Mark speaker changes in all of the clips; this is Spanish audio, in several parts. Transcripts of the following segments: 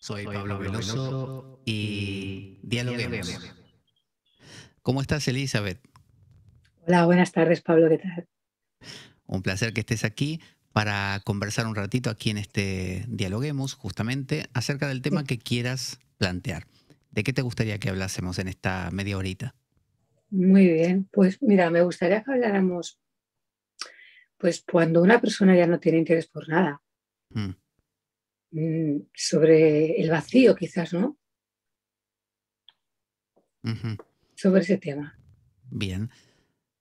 Speaker 1: Soy Pablo Veloso y dialoguemos. ¿Cómo estás, Elizabeth?
Speaker 2: Hola, buenas tardes, Pablo, ¿qué tal?
Speaker 1: Un placer que estés aquí para conversar un ratito aquí en este Dialoguemos, justamente acerca del tema que quieras plantear. ¿De qué te gustaría que hablásemos en esta media horita?
Speaker 2: Muy bien, pues mira, me gustaría que habláramos, pues cuando una persona ya no tiene interés por nada. Mm. Mm, sobre el vacío, quizás, ¿no? Sobre ese tema.
Speaker 1: Bien.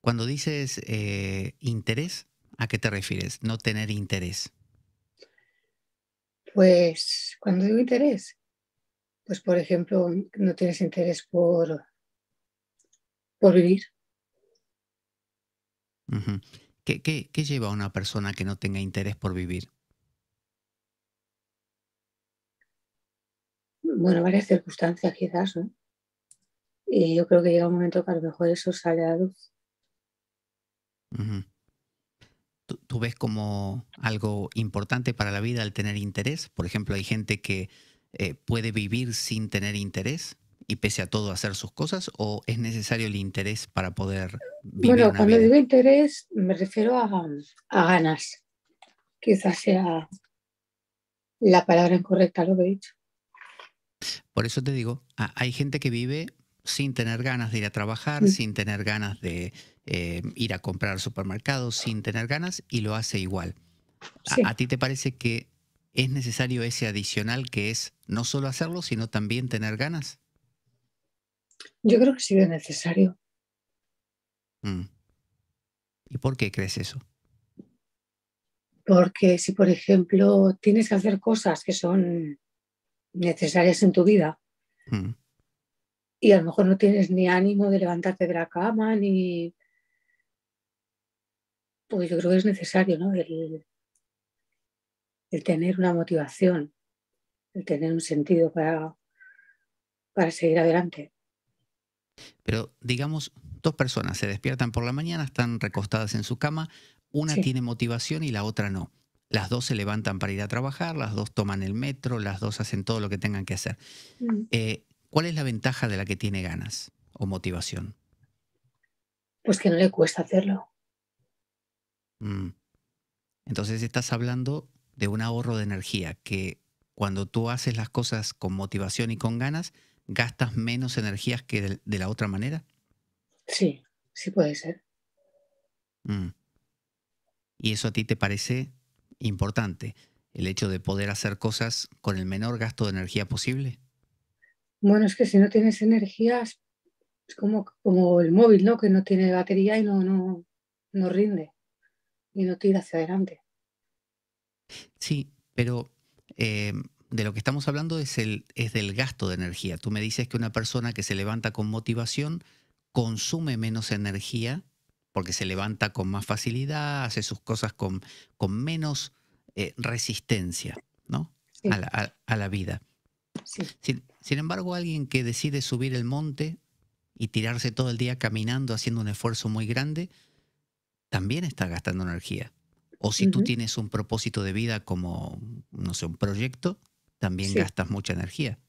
Speaker 1: Cuando dices eh, interés, ¿a qué te refieres? No tener interés.
Speaker 2: Pues cuando digo interés, pues por ejemplo, no tienes interés por, por vivir.
Speaker 1: ¿Qué, qué lleva a una persona que no tenga interés por vivir?
Speaker 2: bueno, varias circunstancias quizás, ¿no? Y yo creo que llega un momento que a lo mejor eso sale a luz.
Speaker 1: ¿Tú, ves como algo importante para la vida el tener interés? Por ejemplo, hay gente que eh, puede vivir sin tener interés y pese a todo hacer sus cosas, o es necesario el interés para poder vivir? Bueno, cuando
Speaker 2: digo interés me refiero a ganas. Quizás sea la palabra incorrecta lo que he dicho.
Speaker 1: Por eso te digo, hay gente que vive sin tener ganas de ir a trabajar, sin tener ganas de eh, ir a comprar al supermercado, sin tener ganas y lo hace igual. ¿A ti te parece que es necesario ese adicional que es no solo hacerlo, sino también tener ganas?
Speaker 2: Yo creo que sí es necesario.
Speaker 1: Mm. ¿Y por qué crees eso?
Speaker 2: Porque si, por ejemplo, tienes que hacer cosas que son necesarias en tu vida. Hmm. Y a lo mejor no tienes ni ánimo de levantarte de la cama, ni... Pues yo creo que es necesario, ¿no? El, tener una motivación, el tener un sentido para, para seguir adelante.
Speaker 1: Pero digamos, dos personas se despiertan por la mañana, están recostadas en su cama, una tiene motivación y la otra no. Las dos se levantan para ir a trabajar, las dos toman el metro, las dos hacen todo lo que tengan que hacer. Mm. Eh, ¿Cuál es la ventaja de la que tiene ganas o motivación?
Speaker 2: Pues que no le cuesta hacerlo.
Speaker 1: Mm. Entonces estás hablando de un ahorro de energía, que cuando tú haces las cosas con motivación y con ganas, gastas menos energías que de, la otra manera.
Speaker 2: Sí, sí puede ser.
Speaker 1: Mm. ¿Y eso a ti te parece importante, el hecho de poder hacer cosas con el menor gasto de energía posible?
Speaker 2: Bueno, es que si no tienes energía, es como, como el móvil, ¿no? Que no tiene batería y no, no, no rinde y no tira hacia adelante.
Speaker 1: Sí, pero eh, de lo que estamos hablando es, el, es del gasto de energía. Tú me dices que una persona que se levanta con motivación consume menos energía porque se levanta con más facilidad, hace sus cosas con, con menos eh, resistencia ¿no? A, la, vida. Sin, embargo, alguien que decide subir el monte y tirarse todo el día caminando, haciendo un esfuerzo muy grande, también está gastando energía. O si tú tienes un propósito de vida como, no sé, un proyecto, también gastas mucha energía.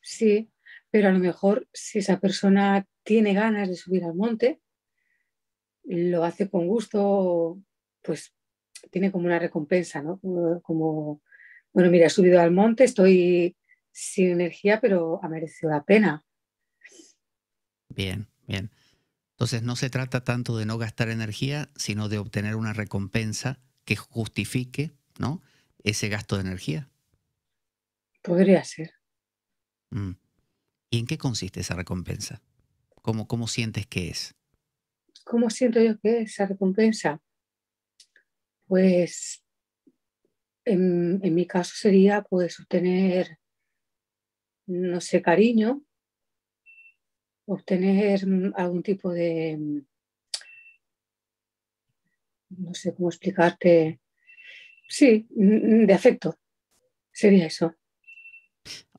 Speaker 2: Sí, pero a lo mejor si esa persona tiene ganas de subir al monte, lo hace con gusto, pues tiene como una recompensa, ¿no? Como, bueno, mira, he subido al monte, estoy sin energía, pero ha merecido la pena.
Speaker 1: Bien, bien. Entonces no se trata tanto de no gastar energía, sino de obtener una recompensa que justifique, ¿no? Ese gasto de energía.
Speaker 2: Podría ser.
Speaker 1: Mm. ¿Y en qué consiste esa recompensa? ¿Cómo, cómo sientes que es?
Speaker 2: ¿Cómo siento yo que esa recompensa? Pues en, en, mi caso sería pues obtener, no sé, cariño, obtener algún tipo de, no sé cómo explicarte, sí, de afecto, sería eso.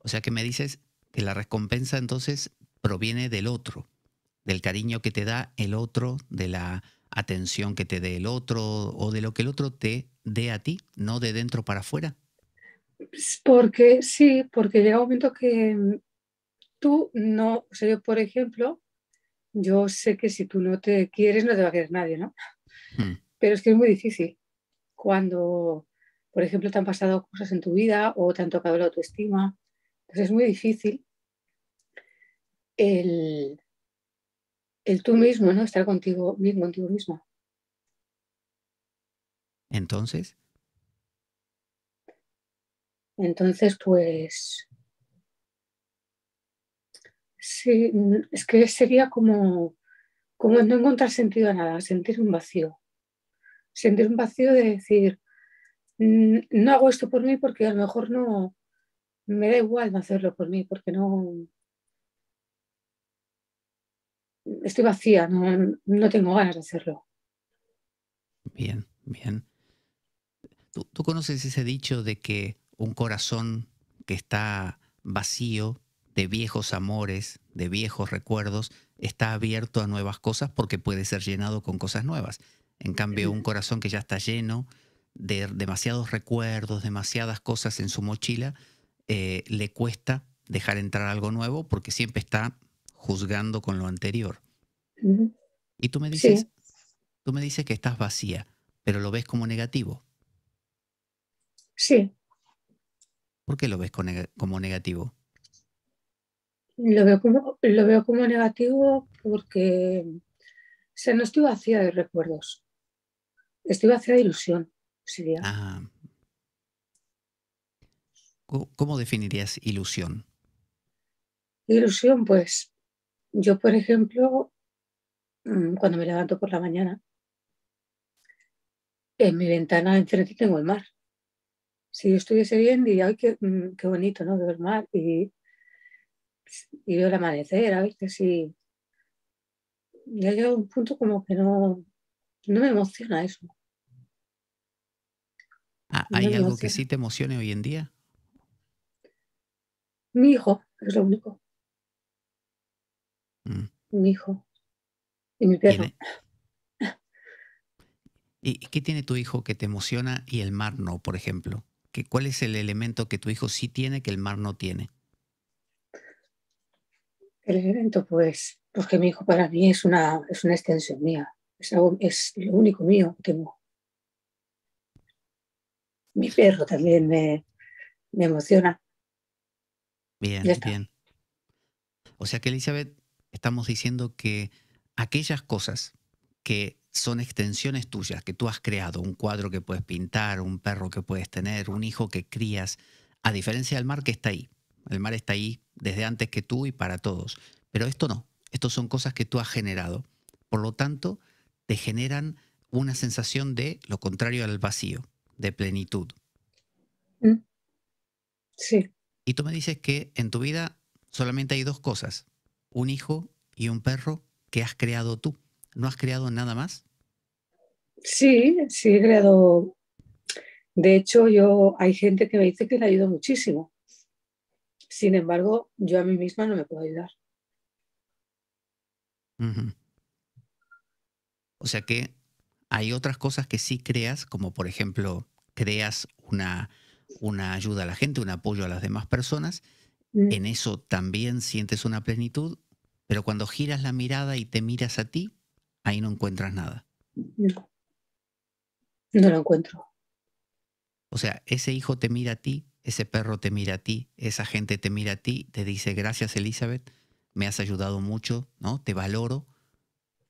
Speaker 1: O sea que me dices que la recompensa entonces proviene del otro del cariño que te da el otro, de la atención que te dé el otro o de lo que el otro te dé a ti, no de dentro para afuera?
Speaker 2: Pues, porque sí, porque llega un momento que mm, tú no, o sea, yo por ejemplo, yo sé que si tú no te quieres, no te va a querer nadie, ¿no? Hmm. Pero es que es muy difícil. Cuando, por ejemplo, te han pasado cosas en tu vida o te han tocado la autoestima, entonces pues es muy difícil el, el tú mismo, ¿no? Estar contigo mismo, contigo mismo.
Speaker 1: Entonces.
Speaker 2: Entonces, pues. Sí, es que sería como, como no encontrar sentido a nada, sentir un vacío. Sentir un vacío de decir, mm, no hago esto por mí porque a lo mejor no. Me da igual no hacerlo por mí porque no, estoy vacía, no, no tengo ganas de hacerlo.
Speaker 1: Bien, bien. ¿Tú, conoces ese dicho de que un corazón que está vacío de viejos amores, de viejos recuerdos, está abierto a nuevas cosas porque puede ser llenado con cosas nuevas? En cambio, un corazón que ya está lleno de demasiados recuerdos, demasiadas cosas en su mochila, eh, le cuesta dejar entrar algo nuevo porque siempre está juzgando con lo anterior. Y tú me dices, tú me dices que estás vacía, pero lo ves como negativo. Sí. ¿Por qué lo ves como negativo?
Speaker 2: Lo veo como, lo veo como negativo porque no estoy vacía de recuerdos. Estoy vacía de ilusión, ah.
Speaker 1: ¿Cómo definirías ilusión?
Speaker 2: Ilusión, pues, yo, por ejemplo, mm, cuando me levanto por la mañana, en mi ventana enfrente tengo el mar. Si yo estuviese bien, diría, ay, qué, mm, bonito, ¿no? Ver el mar y, y veo el amanecer, a veces sí ya llega un punto como que no, no me emociona eso. Ah, ¿Hay algo
Speaker 1: que sí te emocione hoy en día?
Speaker 2: Mi hijo, es lo único. Mi hijo y mi perro.
Speaker 1: ¿Y, qué tiene tu hijo que te emociona y el mar no, por ejemplo? ¿Cuál es el elemento que tu hijo sí tiene que el mar no tiene?
Speaker 2: El elemento, pues, porque mi hijo para mí es una, es una extensión mía, es, algo, es lo único mío que mi perro también me, me emociona.
Speaker 1: Bien, bien. O sea que Elizabeth, estamos diciendo que aquellas cosas que son extensiones tuyas, que tú has creado, un cuadro que puedes pintar, un perro que puedes tener, un hijo que crías, a diferencia del mar que está ahí. El mar está ahí desde antes que tú y para todos. Pero esto no, Estos son cosas que tú has generado. Por lo tanto, te generan una sensación de lo contrario al vacío, de plenitud.
Speaker 2: Mm. Sí.
Speaker 1: Y tú me dices que en tu vida solamente hay dos cosas, un hijo y un perro que has creado tú. ¿No has creado nada más?
Speaker 2: Sí, sí he creado. De hecho, yo hay gente que me dice que le ayudo muchísimo. Sin embargo, yo a mí misma no me puedo ayudar.
Speaker 1: O sea que hay otras cosas que sí creas, como por ejemplo, creas una, una ayuda a la gente, un apoyo a las demás personas. Mm. En eso también sientes una plenitud pero cuando giras la mirada y te miras a ti, ahí no encuentras nada.
Speaker 2: No, lo encuentro.
Speaker 1: O sea, ese hijo te mira a ti, ese perro te mira a ti, esa gente te mira a ti, te dice, gracias Elizabeth, me has ayudado mucho, ¿no? Te valoro,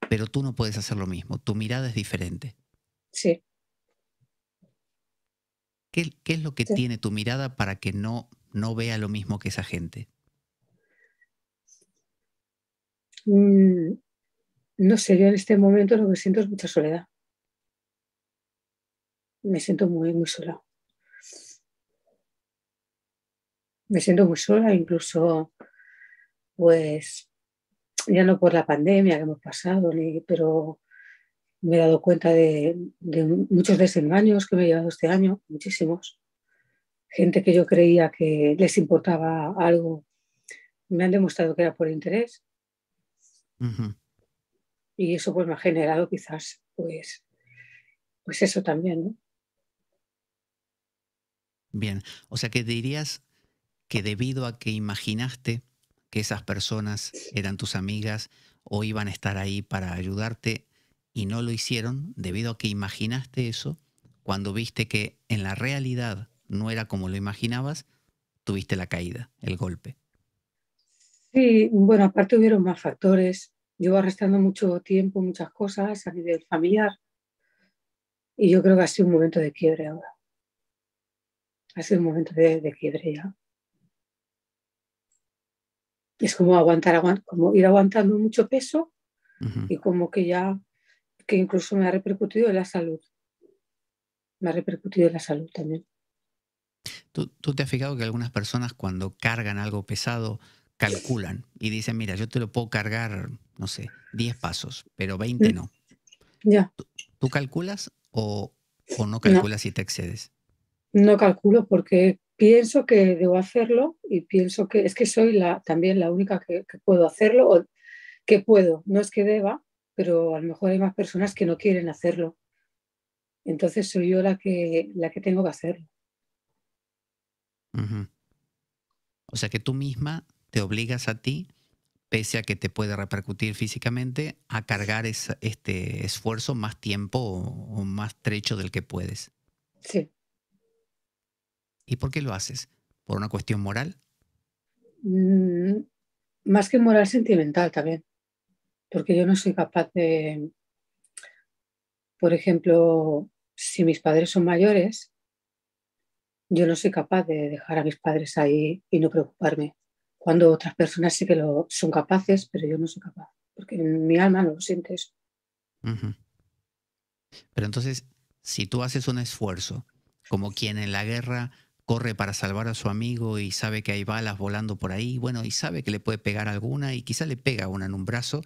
Speaker 1: pero tú no puedes hacer lo mismo, tu mirada es diferente. Sí. ¿Qué, es lo que tiene tu mirada para que no, no vea lo mismo que esa gente?
Speaker 2: no sé, yo en este momento lo que siento es mucha soledad. Me siento muy, muy sola. Me siento muy sola, incluso, pues, ya no por la pandemia que hemos pasado, ni, pero me he dado cuenta de, de muchos desengaños que me he llevado este año, muchísimos. Gente que yo creía que les importaba algo, me han demostrado que era por interés y eso pues me ha generado quizás pues, pues eso también, ¿no?
Speaker 1: Bien, o sea que dirías que debido a que imaginaste que esas personas eran tus amigas o iban a estar ahí para ayudarte y no lo hicieron, debido a que imaginaste eso, cuando viste que en la realidad no era como lo imaginabas, tuviste la caída, el golpe.
Speaker 2: Sí, bueno, aparte hubieron más factores. Llevo arrastrando mucho tiempo, muchas cosas a nivel familiar. Y yo creo que ha sido un momento de quiebre ahora. Ha sido un momento de, de quiebre ya. Es como aguantar, como ir aguantando mucho peso y como que ya, que incluso me ha repercutido en la salud. Me ha repercutido en la salud también.
Speaker 1: ¿Tú, ¿Tú, te has fijado que algunas personas cuando cargan algo pesado calculan y dicen, mira, yo te lo puedo cargar, no sé, 10 pasos, pero 20 mm. no. Ya. ¿Tú, calculas o, no calculas si y te excedes?
Speaker 2: No calculo porque pienso que debo hacerlo y pienso que es que soy la, también la única que, puedo hacerlo o que puedo. No es que deba, pero a lo mejor hay más personas que no quieren hacerlo. Entonces soy yo la que, la que tengo que hacerlo.
Speaker 1: O sea que tú misma te obligas a ti, pese a que te puede repercutir físicamente, a cargar este esfuerzo más tiempo o, más trecho del que puedes. Sí. ¿Y por qué lo haces? ¿Por una cuestión moral?
Speaker 2: Mm, más que moral sentimental también, porque yo no soy capaz de, por ejemplo, si mis padres son mayores, yo no soy capaz de dejar a mis padres ahí y no preocuparme cuando otras personas sí que lo son capaces, pero yo no soy capaz, porque en mi alma no lo sientes.
Speaker 1: Pero entonces, si tú haces un esfuerzo, como quien en la guerra corre para salvar a su amigo y sabe que hay balas volando por ahí, bueno, y sabe que le puede pegar alguna y quizá le pega una en un brazo,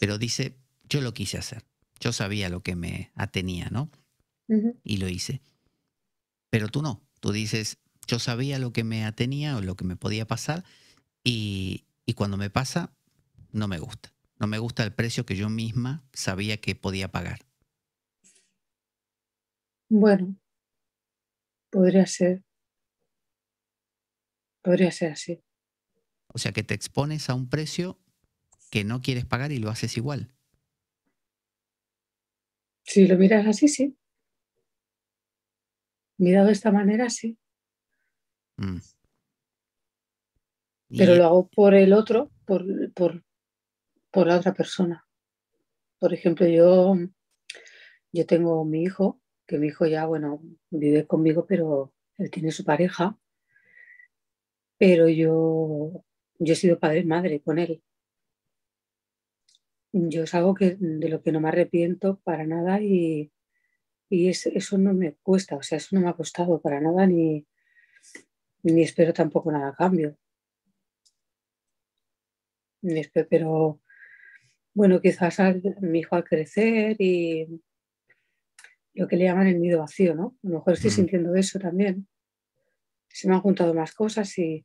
Speaker 1: pero dice, yo lo quise hacer, yo sabía lo que me atenía, ¿no? Y lo hice. Pero tú no, tú dices, yo sabía lo que me atenía o lo que me podía pasar y, cuando me pasa, no me gusta. No me gusta el precio que yo misma sabía que podía pagar.
Speaker 2: Bueno, podría ser. Podría ser así.
Speaker 1: O sea que te expones a un precio que no quieres pagar y lo haces igual.
Speaker 2: Si lo miras así, sí. Mirado de esta manera, sí. Mm. Pero lo hago por el otro, por, por, la otra persona. Por ejemplo, yo, yo tengo mi hijo, que mi hijo ya, bueno, vive conmigo, pero él tiene su pareja. Pero yo, yo he sido padre y madre con él. Yo es algo que, de lo que no me arrepiento para nada y, eso no me cuesta, o sea, eso no me ha costado para nada ni, ni espero tampoco nada a cambio pero bueno, quizás al, mi hijo al crecer y lo que le llaman el nido vacío, ¿no? A lo mejor estoy mm. sintiendo eso también. Se me han juntado más cosas y,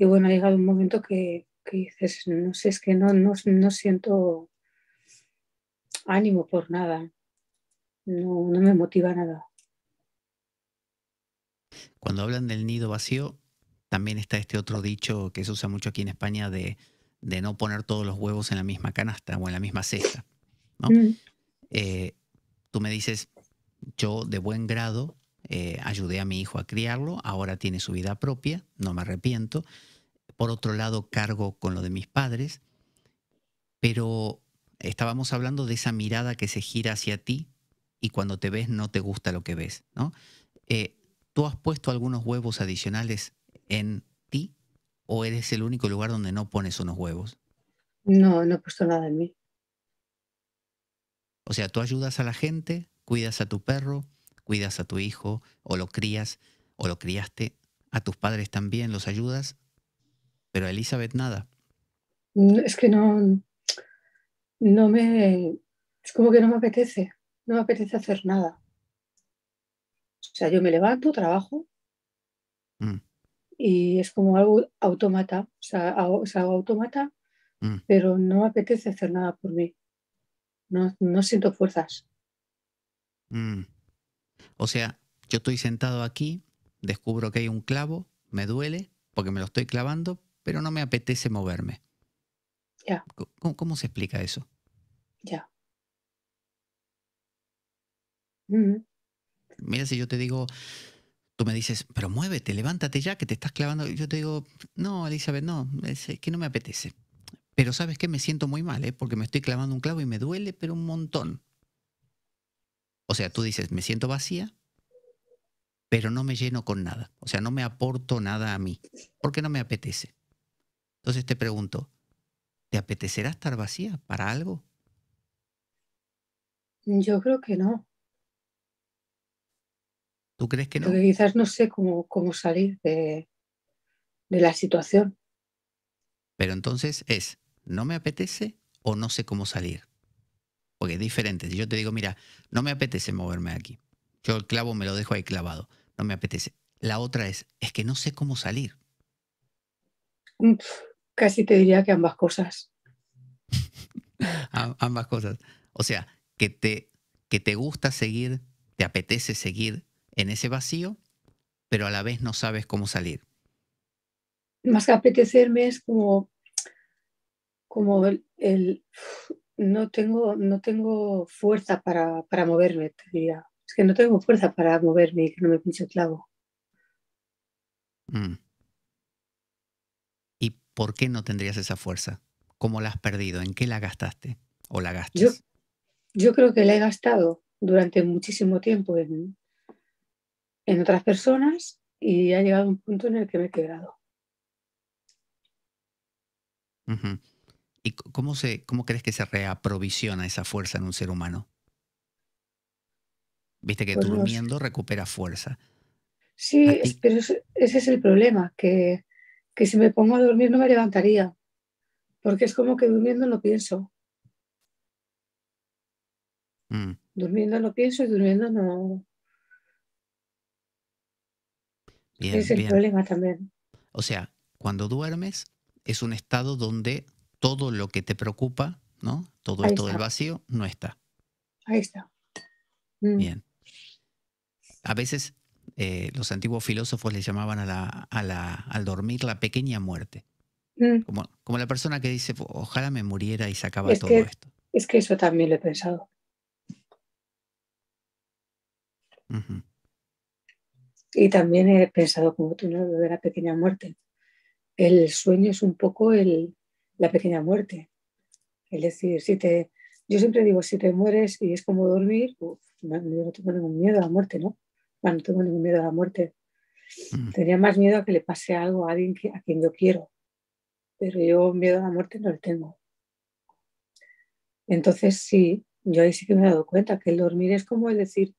Speaker 2: bueno, ha llegado un momento que, que, dices, no sé, es que no, no, siento ánimo por nada. no me motiva nada.
Speaker 1: Cuando hablan del nido vacío, también está este otro dicho que se usa mucho aquí en España de de no poner todos los huevos en la misma canasta o en la misma cesta. ¿no? Mm. Eh, tú me dices, yo de buen grado eh, ayudé a mi hijo a criarlo, ahora tiene su vida propia, no me arrepiento. Por otro lado, cargo con lo de mis padres, pero estábamos hablando de esa mirada que se gira hacia ti y cuando te ves no te gusta lo que ves, ¿no? Eh, ¿Tú has puesto algunos huevos adicionales en o eres el único lugar donde no pones unos huevos?
Speaker 2: No, no he puesto nada en mí.
Speaker 1: O sea, tú ayudas a la gente, cuidas a tu perro, cuidas a tu hijo, o lo crías, o lo criaste, a tus padres también los ayudas, pero a Elizabeth nada.
Speaker 2: Mm, es que no, no me, es como que no me apetece, no me apetece hacer nada. O sea, yo me levanto, trabajo, mm y es como algo automata, o sea, hago, automata, mm. pero no me apetece hacer nada por mí. No, no siento fuerzas. Mm.
Speaker 1: O sea, yo estoy sentado aquí, descubro que hay un clavo, me duele porque me lo estoy clavando, pero no me apetece moverme. Ya. ¿Cómo, se explica eso?
Speaker 2: Ya. Mm.
Speaker 1: Mira, si yo te digo, Tú me dices, pero muévete, levántate ya, que te estás clavando. yo te digo, no, Elizabeth, no, es que no me apetece. Pero sabes que me siento muy mal, ¿eh? porque me estoy clavando un clavo y me duele, pero un montón. O sea, tú dices, me siento vacía, pero no me lleno con nada. O sea, no me aporto nada a mí, porque no me apetece. Entonces te pregunto, ¿te apetecerá estar vacía para algo?
Speaker 2: Yo creo que no.
Speaker 1: ¿Tú crees que no? Porque quizás
Speaker 2: no sé cómo, cómo salir de, de la situación.
Speaker 1: Pero entonces es, ¿no me apetece o no sé cómo salir? Porque es diferente. Si yo te digo, mira, no me apetece moverme aquí. Yo el clavo me lo dejo ahí clavado. No me apetece. La otra es, es que no sé cómo salir.
Speaker 2: Mm, casi te diría que ambas cosas.
Speaker 1: ambas cosas. O sea, que te, que te gusta seguir, te apetece seguir, en ese vacío, pero a la vez no sabes cómo salir.
Speaker 2: Más que apetecerme es como, como el, no, tengo, no tengo fuerza para, para moverme, te diría. Es que no tengo fuerza para moverme y que no me pinche clavo. Mm.
Speaker 1: ¿Y por qué no tendrías esa fuerza? ¿Cómo la has perdido? ¿En qué la gastaste? ¿O la gastas?
Speaker 2: Yo, yo creo que la he gastado durante muchísimo tiempo en, en otras personas y ha llegado un punto en el que me he quebrado.
Speaker 1: ¿Y cómo, se, cómo crees que se reaprovisiona esa fuerza en un ser humano? Viste que pues durmiendo recupera fuerza.
Speaker 2: Sí, pero ese, es el problema, que, que, si me pongo a dormir no me levantaría, porque es como que durmiendo no pienso. Mm. Durmiendo no pienso y durmiendo no,
Speaker 1: es el problema también. O sea, cuando duermes es un estado donde todo lo que te preocupa, ¿no? Todo esto del vacío no está.
Speaker 2: Ahí está. Mm. Bien.
Speaker 1: A veces eh, los antiguos filósofos le llamaban a la, al dormir la pequeña muerte. Mm. Como, como, la persona que dice, ojalá me muriera y se acaba todo
Speaker 2: esto. Es que eso también lo he pensado. Y también he pensado como tú, de la pequeña muerte. El sueño es un poco el, la pequeña muerte. Es decir, si te, yo siempre digo, si te mueres y es como dormir, yo no tengo ningún miedo a la muerte, ¿no? no tengo ningún miedo a la muerte. Mm. Tenía más miedo a que le pase algo a alguien a quien yo quiero, pero yo miedo a la muerte no lo tengo. Entonces sí, yo ahí sí que me he dado cuenta que el dormir es como el decir,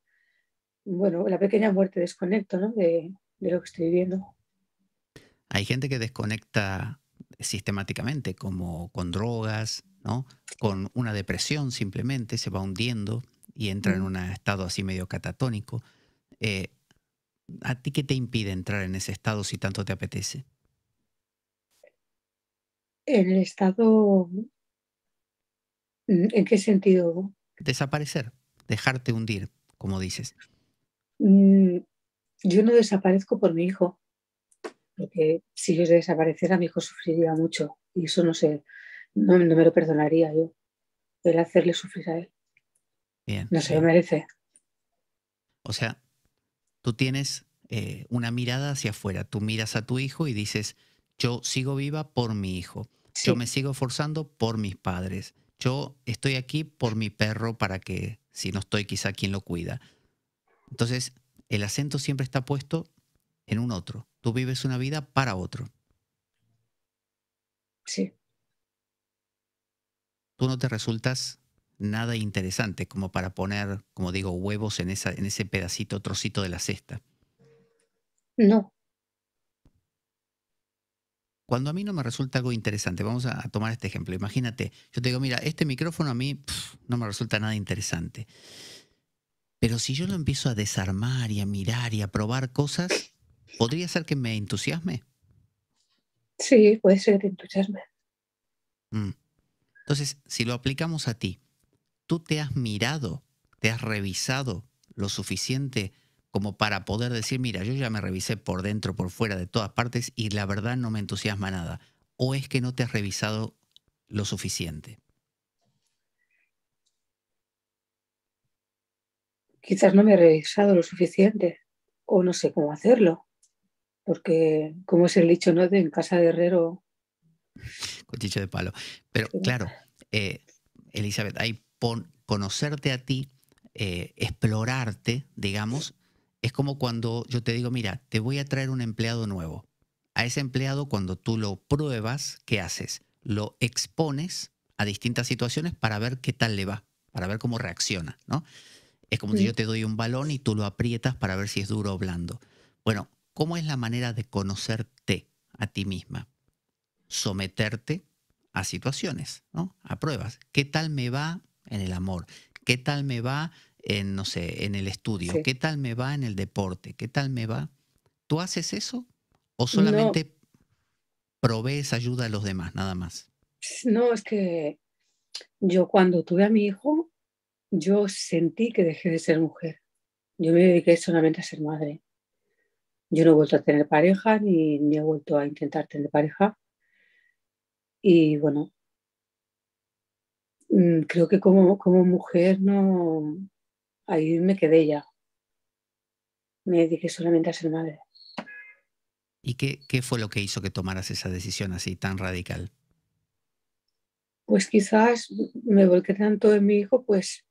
Speaker 2: bueno, la pequeña muerte desconecto ¿no? de, lo que estoy viviendo.
Speaker 1: Hay gente que desconecta sistemáticamente, como con drogas, ¿no? con una depresión simplemente, se va hundiendo y entra en mm. un estado así medio catatónico. Eh, ¿A ti qué te impide entrar en ese estado si tanto te apetece?
Speaker 2: En el estado... Mm, ¿En qué sentido?
Speaker 1: Desaparecer, dejarte hundir, como dices.
Speaker 2: Mm, yo no desaparezco por mi hijo, porque si yo desapareciera, mi hijo sufriría mucho y eso no sé, no, me lo perdonaría yo, el hacerle sufrir a él. no se lo merece.
Speaker 1: O sea, tú tienes eh, una mirada hacia afuera, tú miras a tu hijo y dices, yo sigo viva por mi hijo, yo me sigo forzando por mis padres, yo estoy aquí por mi perro para que, si no estoy quizá quien lo cuida, entonces, el acento siempre está puesto en un otro. Tú vives una vida para otro. Sí. Tú no te resultas nada interesante como para poner, como digo, huevos en, esa, en ese pedacito, trocito de la cesta. No. Cuando a mí no me resulta algo interesante, vamos a, tomar este ejemplo. Imagínate, yo te digo, mira, este micrófono a mí no me resulta nada interesante. Pero si yo lo empiezo a desarmar y a mirar y a probar cosas, ¿podría ser que me entusiasme?
Speaker 2: Sí, puede ser que entusiasme.
Speaker 1: Mm. Entonces, si lo aplicamos a ti, ¿tú te has mirado, te has revisado lo suficiente como para poder decir, mira, yo ya me revisé por dentro, por fuera, de todas partes y la verdad no me entusiasma nada? ¿O es que no te has revisado lo suficiente?
Speaker 2: quizás no me he revisado lo suficiente o no sé cómo hacerlo. Porque, como es el dicho, ¿no? De en casa de herrero.
Speaker 1: Cuchillo de palo. Pero claro, eh, Elizabeth, hay conocerte a ti, eh, explorarte, digamos, es como cuando yo te digo, mira, te voy a traer un empleado nuevo. A ese empleado, cuando tú lo pruebas, ¿qué haces? Lo expones a distintas situaciones para ver qué tal le va, para ver cómo reacciona, ¿no? Es como si yo te doy un balón y tú lo aprietas para ver si es duro o blando. Bueno, ¿cómo es la manera de conocerte a ti misma? Someterte a situaciones, ¿no? A pruebas. ¿Qué tal me va en el amor? ¿Qué tal me va en, no sé, en el estudio? ¿Qué tal me va en el deporte? ¿Qué tal me va? ¿Tú haces eso? ¿O solamente provees ayuda a los demás, nada más?
Speaker 2: No, es que yo cuando tuve a mi hijo, yo sentí que dejé de ser mujer. Yo me dediqué solamente a ser madre. Yo no he vuelto a tener pareja ni, he vuelto a intentar tener pareja. Y bueno, mm, creo que como, como mujer no... Ahí me quedé ya. Me dediqué solamente a ser madre.
Speaker 1: ¿Y qué, qué, fue lo que hizo que tomaras esa decisión así tan radical?
Speaker 2: Pues quizás me volqué tanto en mi hijo, pues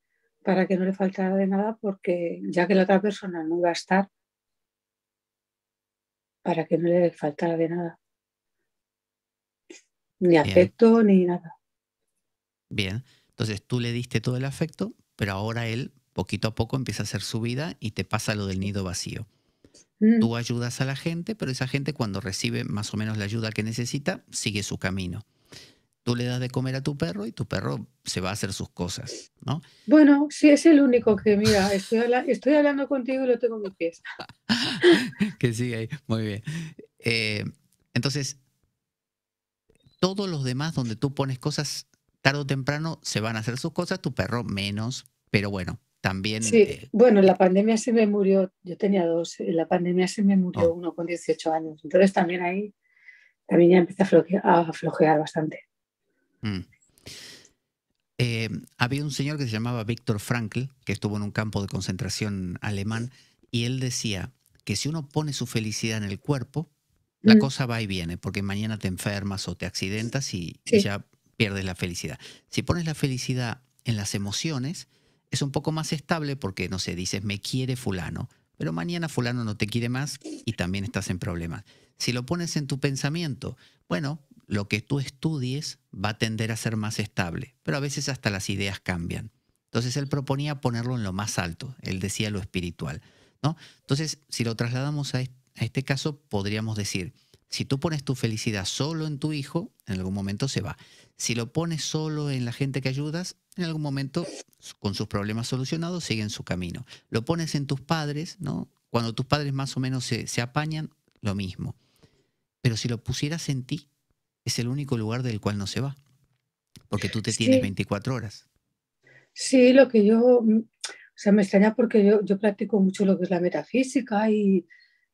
Speaker 2: para que no le faltara de nada, porque ya que la otra persona no iba a estar, para que no le faltara de nada. Ni afecto, ni nada.
Speaker 1: Bien, entonces tú le diste todo el afecto, pero ahora él poquito a poco empieza a hacer su vida y te pasa lo del nido vacío. Mm. Tú ayudas a la gente, pero esa gente cuando recibe más o menos la ayuda que necesita, sigue su camino. Tú le das de comer a tu perro y tu perro se va a hacer sus cosas, ¿no?
Speaker 2: Bueno, sí, es el único que, mira, estoy, hablando contigo y lo tengo en mis pies.
Speaker 1: que sigue ahí, muy bien. Eh, entonces, todos los demás donde tú pones cosas, tarde o temprano se van a hacer sus cosas, tu perro menos, pero bueno, también... Sí, eh,
Speaker 2: bueno, la pandemia se me murió, yo tenía dos, en la pandemia se me murió oh. uno con 18 años, entonces también ahí, también ya empieza a a flojear bastante.
Speaker 1: Mm. Eh, había un señor que se llamaba Víctor Frankl, que estuvo en un campo de concentración alemán, y él decía que si uno pone su felicidad en el cuerpo, la mm. cosa va y viene, porque mañana te enfermas o te accidentas y ya pierdes la felicidad. Si pones la felicidad en las emociones, es un poco más estable porque, no sé, dices, me quiere fulano, pero mañana fulano no te quiere más y también estás en problemas. Si lo pones en tu pensamiento, bueno, lo que tú estudies va a tender a ser más estable, pero a veces hasta las ideas cambian. Entonces él proponía ponerlo en lo más alto, él decía lo espiritual. ¿no? Entonces, si lo trasladamos a este caso, podríamos decir, si tú pones tu felicidad solo en tu hijo, en algún momento se va. Si lo pones solo en la gente que ayudas, en algún momento, con sus problemas solucionados, siguen su camino. Lo pones en tus padres, ¿no? Cuando tus padres más o menos se, se apañan, lo mismo. Pero si lo pusieras en ti, es el único lugar del cual no se va, porque tú te tienes 24 horas.
Speaker 2: Sí, lo que yo, mm, o sea, me extraña porque yo, practico mucho lo que es la metafísica y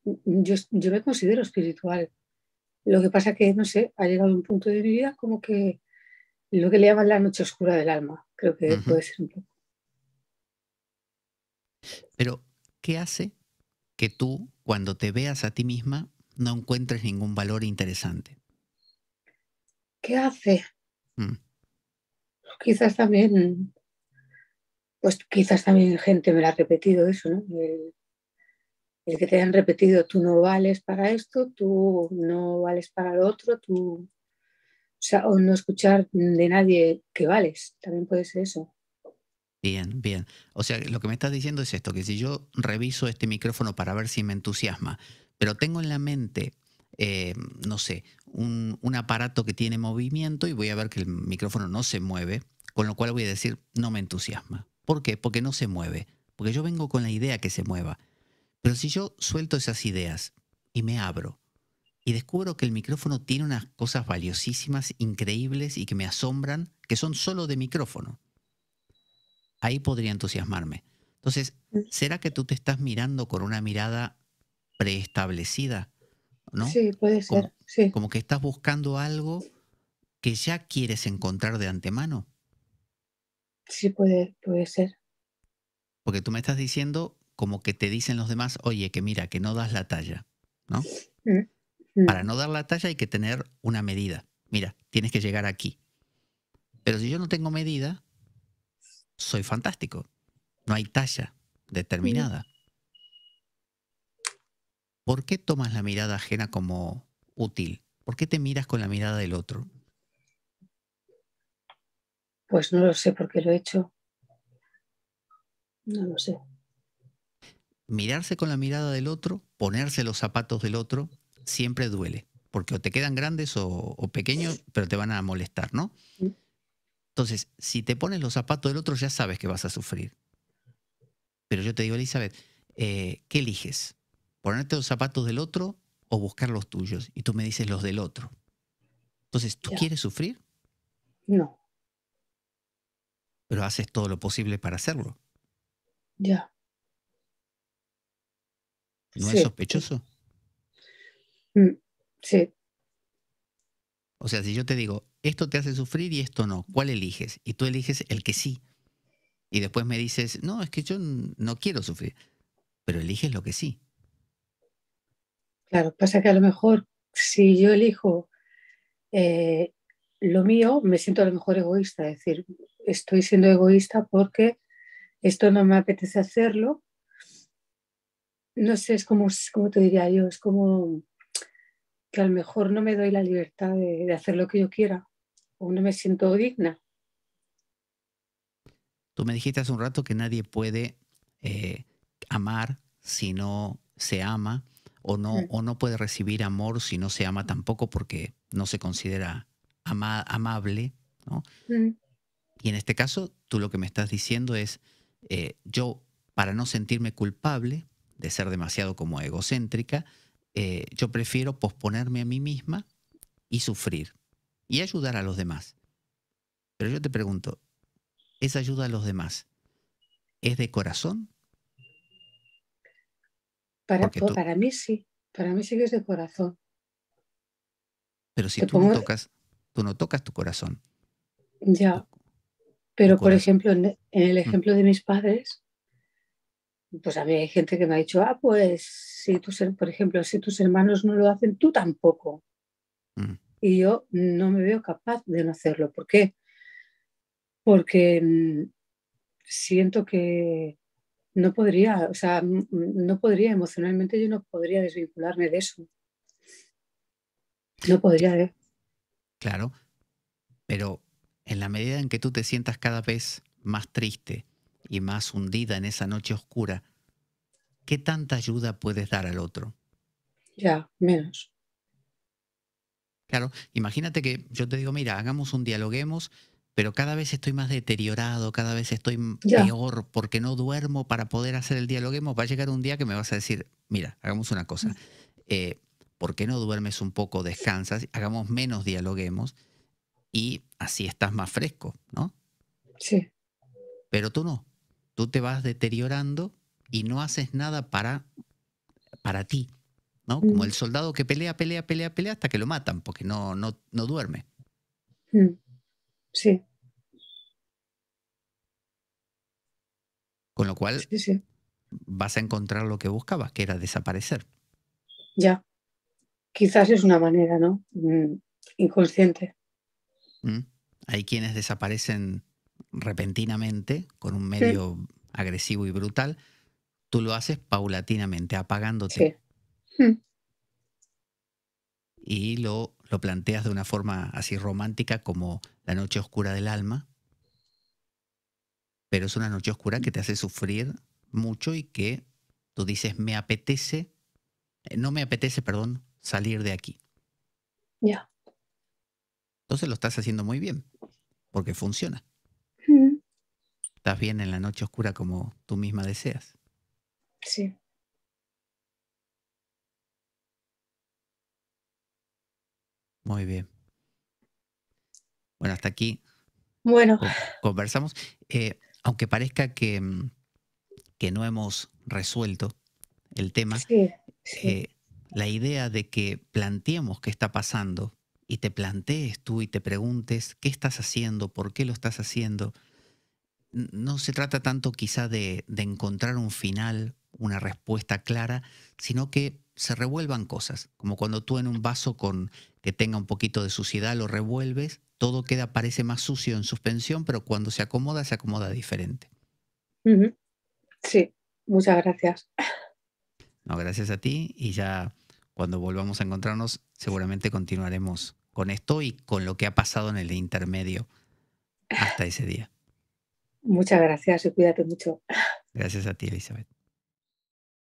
Speaker 2: mm, yo, me considero espiritual. Lo que pasa que, no sé, ha llegado un punto de mi vida como que lo que le llaman la noche oscura del alma, creo que puede ser un poco.
Speaker 1: Pero, ¿qué hace que tú, cuando te veas a ti misma, no encuentres ningún valor interesante?
Speaker 2: ¿qué hace? Mm. Quizás también, pues quizás también gente me lo ha repetido eso, ¿no? El, que te han repetido, tú no vales para esto, tú no vales para lo otro, tú... O, sea, o no escuchar de nadie que vales, también puede ser eso.
Speaker 1: Bien, bien. O sea, lo que me estás diciendo es esto, que si yo reviso este micrófono para ver si me entusiasma, pero tengo en la mente eh, no sé, un, un aparato que tiene movimiento y voy a ver que el micrófono no se mueve, con lo cual voy a decir, no me entusiasma. ¿Por qué? Porque no se mueve. Porque yo vengo con la idea que se mueva. Pero si yo suelto esas ideas y me abro y descubro que el micrófono tiene unas cosas valiosísimas, increíbles y que me asombran, que son solo de micrófono, ahí podría entusiasmarme. Entonces, mm. ¿será que tú te estás mirando con una mirada preestablecida? Sí, puede ser. Como, que estás buscando algo que ya quieres encontrar de antemano.
Speaker 2: Sí, puede, puede ser.
Speaker 1: Porque tú me estás diciendo como que te dicen los demás, oye, que mira, que no das la talla, ¿no?
Speaker 2: Mm, mm.
Speaker 1: Para no dar la talla hay que tener una medida. Mira, tienes que llegar aquí. Pero si yo no tengo medida, soy fantástico. No hay talla mm. determinada. ¿Por qué tomas la mirada ajena como útil? ¿Por qué te miras con la mirada del otro?
Speaker 2: Pues no lo sé porque lo he hecho. No lo sé.
Speaker 1: Mirarse con la mirada del otro, ponerse los zapatos del otro, siempre duele, porque o te quedan grandes o, pequeños, pero te van a molestar, ¿no? Entonces, si te pones los zapatos del otro, ya sabes que vas a sufrir. Pero yo te digo, Elizabeth, eh, ¿qué eliges? ponerte los zapatos del otro o buscar los tuyos. Y tú me dices los del otro. Entonces, ¿tú quieres sufrir? No. Pero haces todo lo posible para hacerlo. Ya. ¿No es
Speaker 2: sospechoso? Mm, sí.
Speaker 1: O sea, si yo te digo, esto te hace sufrir y esto no, ¿cuál eliges? Y tú eliges el que sí. Y después me dices, no, es que yo no quiero sufrir, pero eliges lo que sí.
Speaker 2: Claro, pasa que a lo mejor si yo elijo eh, lo mío, me siento a lo mejor egoísta, es decir, estoy siendo egoísta porque esto no me apetece hacerlo. No sé, es como, te diría yo, es como que a lo mejor no me doy la libertad de, hacer lo que yo quiera o no me siento digna.
Speaker 1: Tú me dijiste hace un rato que nadie puede eh, amar si no se ama o no, o no puede recibir amor si no se ama tampoco porque no se considera amable, Y en este caso, tú lo que me estás diciendo es, eh, yo, para no sentirme culpable de ser demasiado como egocéntrica, eh, yo prefiero posponerme a mí misma y sufrir y ayudar a los demás. Pero yo te pregunto, ¿esa ayuda a los demás es de corazón
Speaker 2: para, mí sí, para mí sí que es de corazón.
Speaker 1: Pero si tú, no tocas, tú no tocas tu corazón.
Speaker 2: Ya, pero por ejemplo, en el mm. ejemplo de mis padres, pues a mí hay gente que me ha dicho, ah, pues si tus, por ejemplo, si tus hermanos no lo hacen, tú tampoco. Mm. Y yo no me veo capaz de no hacerlo. ¿Por qué? Porque mm, siento que, no podría, o sea, no podría emocionalmente, yo no podría desvincularme de eso. No podría, ¿eh?
Speaker 1: Claro, pero en la medida en que tú te sientas cada vez más triste y más hundida en esa noche oscura, ¿qué tanta ayuda puedes dar al otro?
Speaker 2: Ya, menos.
Speaker 1: Claro, imagínate que yo te digo, mira, hagamos un dialoguemos pero cada vez estoy más deteriorado, cada vez estoy peor porque no duermo para poder hacer el dialoguemos, va a llegar un día que me vas a decir, mira, hagamos una cosa, eh, ¿por qué no duermes un poco, descansas, hagamos menos dialoguemos y así estás más fresco, ¿no? Sí. Pero tú no, tú te vas deteriorando y no haces nada para, para ti, ¿no? Mm. Como el soldado que pelea, pelea, pelea, pelea hasta que lo matan porque no, no, no duerme.
Speaker 2: Mm. Sí.
Speaker 1: Con lo cual vas a encontrar lo que buscabas, que era desaparecer.
Speaker 2: Ya. Quizás es una manera, ¿no? Mm, inconsciente.
Speaker 1: Mm. Hay quienes desaparecen repentinamente con un medio agresivo y brutal. Tú lo haces paulatinamente, apagándote. Sí. Mm. Y lo lo planteas de una forma así romántica como la noche oscura del alma, pero es una noche oscura que te hace sufrir mucho y que tú dices, me apetece, eh, no me apetece, perdón, salir de aquí. Ya. Entonces lo estás haciendo muy bien, porque funciona. Estás bien en la noche oscura como tú misma deseas. Sí. Muy bien. Bueno, hasta aquí. Bueno. Conversamos. Eh, aunque parezca que, mm, que, no hemos resuelto el tema, eh, la idea de que planteemos qué está pasando y te plantees tú y te preguntes qué estás haciendo, por qué lo estás haciendo, no se trata tanto quizá de, de encontrar un final, una respuesta clara, sino que se revuelvan cosas, como cuando tú en un vaso con que tenga un poquito de suciedad, lo revuelves, todo queda, parece más sucio en suspensión, pero cuando se acomoda, se acomoda diferente.
Speaker 2: Sí, muchas gracias.
Speaker 1: No, gracias a ti y ya cuando volvamos a encontrarnos seguramente continuaremos con esto y con lo que ha pasado en el intermedio hasta ese día.
Speaker 2: Muchas gracias y cuídate mucho.
Speaker 1: Gracias a ti, Elizabeth.